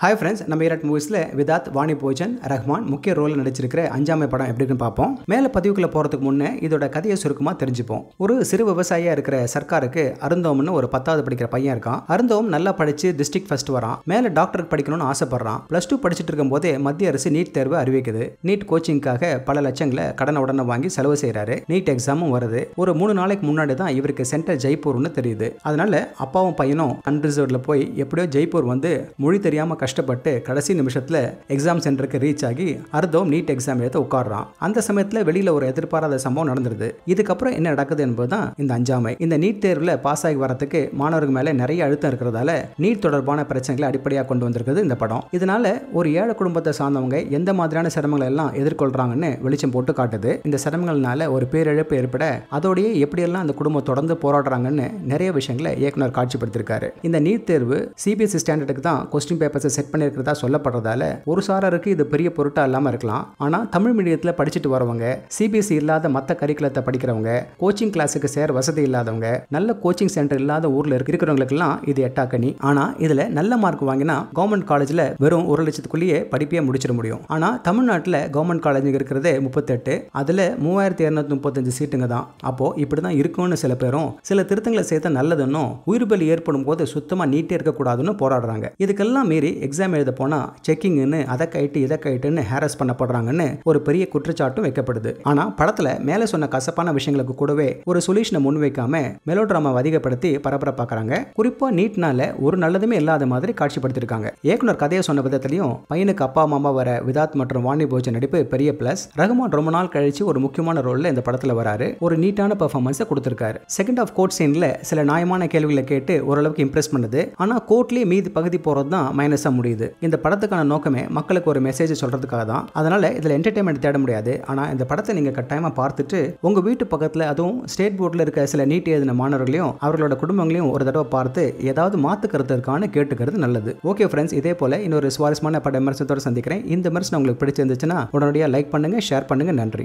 hi friends நம்ம ஈராட் மூவிஸில் விதாத் வாணி போஜன் ரஹ்மான் முக்கிய role நடிச்சிருக்கிற அஞ்சாமை படம் எப்படி இருக்குன்னு பார்ப்போம் மேலே பதிவுக்குள்ளே போகிறதுக்கு முன்னே இதோட கதையை சுருக்கமாக தெரிஞ்சுப்போம் ஒரு சிறு விவசாயியாக இருக்கிற சர்க்காருக்கு அருந்தோம்னு ஒரு பத்தாவது படிக்கிற பையன் இருக்கான் அருந்தோம் நல்லா படித்து டிஸ்ட்ரிக்ட் ஃபர்ஸ்ட் வரான் மேலே டாக்டருக்கு படிக்கணும்னு ஆசைப்பட்றான் ப்ளஸ் டூ படிச்சுட்டு இருக்கும் போதே மத்திய அரசு நீட் தேர்வு அறிவிக்குது நீட் கோச்சிங்காக பல லட்சங்களை கடனை உடனே வாங்கி செலவு செய்கிறாரு நீட் எக்ஸாமும் வருது ஒரு மூணு நாளைக்கு முன்னாடி தான் இவருக்கு சென்டர் ஜெய்ப்பூர்னு தெரியுது அதனால அப்பாவும் பையனும் அன்ரிசர்வ்டில் போய் எப்படியோ ஜெய்ப்பூர் வந்து மொழி தெரியாமல் கஷ்டப்பட்டு கடைசி நிமிஷத்தில் எக்ஸாம் சென்டருக்கு ரீச் ஆகி அர்த்தம் நீட் எக்ஸாம் எழுத உட்காடுறான் அந்த சமயத்தில் வெளியில் ஒரு எதிர்பாராத சம்பவம் நடந்துருது இதுக்கப்புறம் என்ன நடக்குது என்பதுதான் இந்த அஞ்சாமை இந்த நீட் தேர்வில் பாஸ் ஆகி வரத்துக்கு மாணவர்கள் மேலே நிறைய அழுத்தம் இருக்கிறதால நீட் தொடர்பான பிரச்சனைகளை அடிப்படையாக கொண்டு வந்திருக்குது இந்த படம் இதனால ஒரு ஏழை குடும்பத்தை சார்ந்தவங்க எந்த மாதிரியான சிரமங்களை எல்லாம் எதிர்கொள்றாங்கன்னு வெளிச்சம் போட்டு காட்டுது இந்த சிரமங்கள்னால ஒரு பேரிழப்பு ஏற்பட அதோடய எப்படியெல்லாம் அந்த குடும்பம் தொடர்ந்து போராடுறாங்கன்னு நிறைய விஷயங்களை இயக்குனர் காட்சிப்படுத்திருக்காரு இந்த நீட் தேர்வு சிபிஎஸ்சி ஸ்டாண்டர்டுக்கு தான் கொஸ்டின் பேப்பர்ஸ் செட் பண்ணியிருக்கிறதா சொல்லப்படுறதால ஒரு சாராருக்கு இது பெரிய பொருட்டா இல்லாமல் இருக்கலாம் ஆனால் தமிழ் மீடியத்தில் படிச்சுட்டு வரவங்க சிபிஎஸ்சி e இல்லாத மற்ற கரிக்குலத்தை படிக்கிறவங்க கோச்சிங் கிளாஸுக்கு சேர வசதி இல்லாதவங்க நல்ல கோச்சிங் சென்டர் இல்லாத ஊரில் இருக்கிறவங்களுக்கெல்லாம் இது எட்டாக்கணி ஆனால் இதில் நல்ல மார்க் வாங்கினா கவர்மெண்ட் காலேஜில் வெறும் ஒரு லட்சத்துக்குள்ளேயே படிப்பே முடிச்சிட முடியும் ஆனால் தமிழ்நாட்டில் கவர்மெண்ட் காலேஜ் இருக்கிறது முப்பத்தெட்டு அதில் மூவாயிரத்தி இரநூத்தி முப்பத்தஞ்சு சீட்டுங்க தான் அப்போது இப்படி தான் இருக்கும்னு சில பேரும் சில திருத்தங்களை சேர்த்தா நல்லதுன்னும் உயிர்பலி ஏற்படும் போது சுத்தமாக நீட்டே இருக்கக்கூடாதுன்னு போராடுறாங்க இதுக்கெல்லாம் மீறி எக்ஸாம் எழுத போனால் செக்கிங்னு அதை கைட்டு இதை கைட்டுன்னு ஹேரஸ் பண்ணப்படுறாங்கன்னு ஒரு பெரிய குற்றச்சாட்டும் வைக்கப்படுது ஆனால் படத்தில் மேலே சொன்ன கசப்பான விஷயங்களுக்கு கூடவே ஒரு சொல்யூஷனை முன்வைக்காம மெலோ அதிகப்படுத்தி பரபரப்பாக்குறாங்க குறிப்பாக நீட்னால ஒரு நல்லதுமே இல்லாத மாதிரி காட்சிப்படுத்திருக்காங்க இயக்குனர் கதையை சொன்ன விதத்திலையும் பையனுக்கு அப்பா மாமா வர விதாத் மற்றும் வாணி போஜன் நடிப்பு பெரிய பிளஸ் ரகுமான் ரொம்ப நாள் கழிச்சு ஒரு முக்கியமான ரோலில் இந்த படத்தில் வராரு ஒரு நீட்டான பெர்ஃபார்மன்ஸை கொடுத்துருக்காரு செகண்ட் ஆஃப் கோர்ட் சீனில் சில நியாயமான கேள்விகளை கேட்டு ஓரளவுக்கு இம்ப்ரெஸ் பண்ணுது ஆனால் கோர்ட்லேயே மீதி பகுதி போகிறது தான் மைனஸாக முடியுது இந்த படத்துக்கான நோக்கமே மக்களுக்கு ஒரு மெசேஜ் சொல்கிறதுக்காக தான் அதனால் இதில் என்டர்டைன்மெண்ட் தேட முடியாது ஆனால் இந்த படத்தை நீங்கள் கட்டாயமாக பார்த்துட்டு உங்கள் வீட்டு பக்கத்தில் அதுவும் ஸ்டேட் போர்டில் இருக்க சில நீட் எழுதின மாணவர்களையும் அவர்களோட குடும்பங்களையும் ஒரு தடவை பார்த்து ஏதாவது மாத்து கருத்து இருக்கான்னு கேட்டுக்கிறது நல்லது ஓகே ஃப்ரெண்ட்ஸ் இதே போல இன்னொரு சுவாரஸ்யமான பட விமர்சனத்தோடு சந்திக்கிறேன் இந்த விமர்சனம் உங்களுக்கு பிடிச்சிருந்துச்சுன்னா உடனடியாக லைக் பண்ணுங்கள் ஷேர் பண்ணுங்க நன்றி